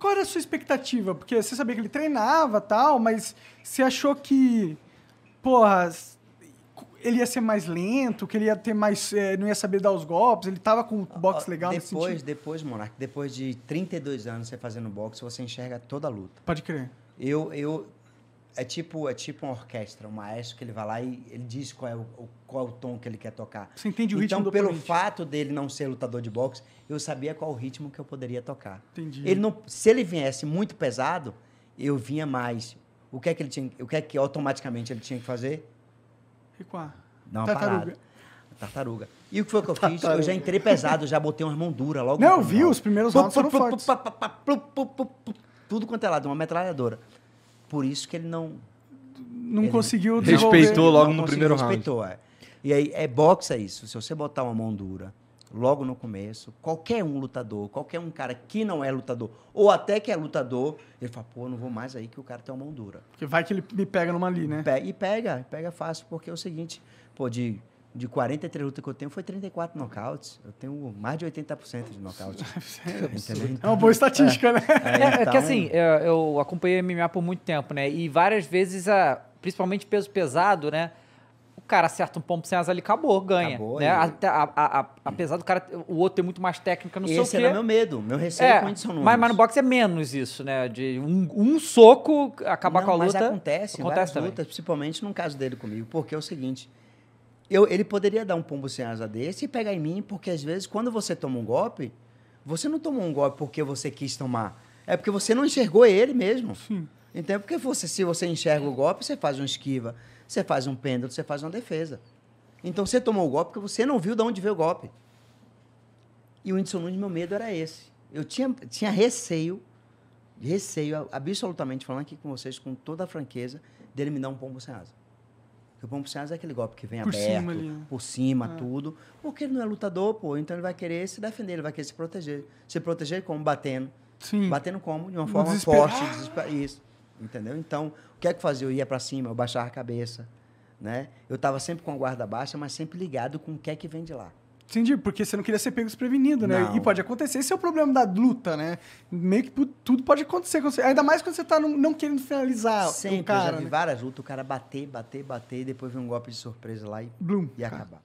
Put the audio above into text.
qual era a sua expectativa? Porque você sabia que ele treinava tal, mas você achou que, porra, ele ia ser mais lento, que ele ia ter mais. É, não ia saber dar os golpes, ele tava com o boxe legal depois, nesse sentido? Depois, Monark, depois de 32 anos você fazendo boxe, você enxerga toda a luta. Pode crer. Eu, eu é tipo, é tipo uma orquestra, um maestro que ele vai lá e ele diz qual é o, qual é o tom que ele quer tocar. Você entende o ritmo então, ritmo Então, pelo oponente. fato dele não ser lutador de boxe, eu sabia qual o ritmo que eu poderia tocar. Entendi. Ele não, se ele viesse muito pesado, eu vinha mais. O que é que ele tinha, o que é que automaticamente ele tinha que fazer? Recuar. Dar uma Tartaruga. parada. Tartaruga. E o que foi que eu fiz? Eu já entrei pesado, já botei mão dura. logo. Não, vi, os primeiros rounds foram fortes. Tudo quanto é lado, uma metralhadora. Por isso que ele não. Não ele conseguiu Respeitou logo no primeiro respeitou, round. É. E aí, é boxe é isso. Se você botar uma mão dura logo no começo, qualquer um lutador, qualquer um cara que não é lutador, ou até que é lutador, ele fala, pô, não vou mais aí que o cara tem uma mão dura. Porque vai que ele me pega numa ali, né? E pega, e pega, pega fácil, porque é o seguinte, pô, de de 43 lutas que eu tenho, foi 34 nocautes. Eu tenho mais de 80% de nocautes. Então, é uma boa estatística, é. né? É, é, é que então, assim, eu, é, eu acompanhei MMA por muito tempo, né? E várias vezes, a, principalmente peso pesado, né? O cara acerta um pombo sem asa ali, acabou, ganha. Acabou, né? A, a, a, apesar do cara, o outro ter muito mais técnica, não Esse sei o quê. Esse era meu medo, meu receio é, com condicionamento. Mas, mas no boxe é menos isso, né? De um, um soco, acabar não, com a luta. Mas acontece, acontece também. lutas, principalmente no caso dele comigo, porque é o seguinte... Eu, ele poderia dar um pombo sem asa desse e pegar em mim, porque às vezes quando você toma um golpe, você não tomou um golpe porque você quis tomar. É porque você não enxergou ele mesmo. Sim. Então, é porque você, se você enxerga o golpe, você faz uma esquiva, você faz um pêndulo, você faz uma defesa. Então, você tomou o golpe porque você não viu de onde veio o golpe. E o Whindersson Nunes, meu medo era esse. Eu tinha, tinha receio, receio, absolutamente, falando aqui com vocês com toda a franqueza, dele me dar um pombo sem asa. Porque o Pompoceanos é aquele golpe que vem por aberto, cima ali. por cima, ah. tudo. Porque ele não é lutador, pô. Então ele vai querer se defender, ele vai querer se proteger. Se proteger como? Batendo. Sim. Batendo como? De uma forma forte. Ah! Isso. Entendeu? Então, o que é que fazia? Eu ia para cima, eu baixava a cabeça. Né? Eu estava sempre com a guarda baixa, mas sempre ligado com o que é que vem de lá. Entendi, porque você não queria ser pego desprevenido, né? Não. E pode acontecer. Esse é o problema da luta, né? Meio que tudo pode acontecer. Ainda mais quando você tá não querendo finalizar sem o cara. Eu já vi né? várias lutas, o cara bater, bater, bater, e depois vem um golpe de surpresa lá e, Blum, e acabar.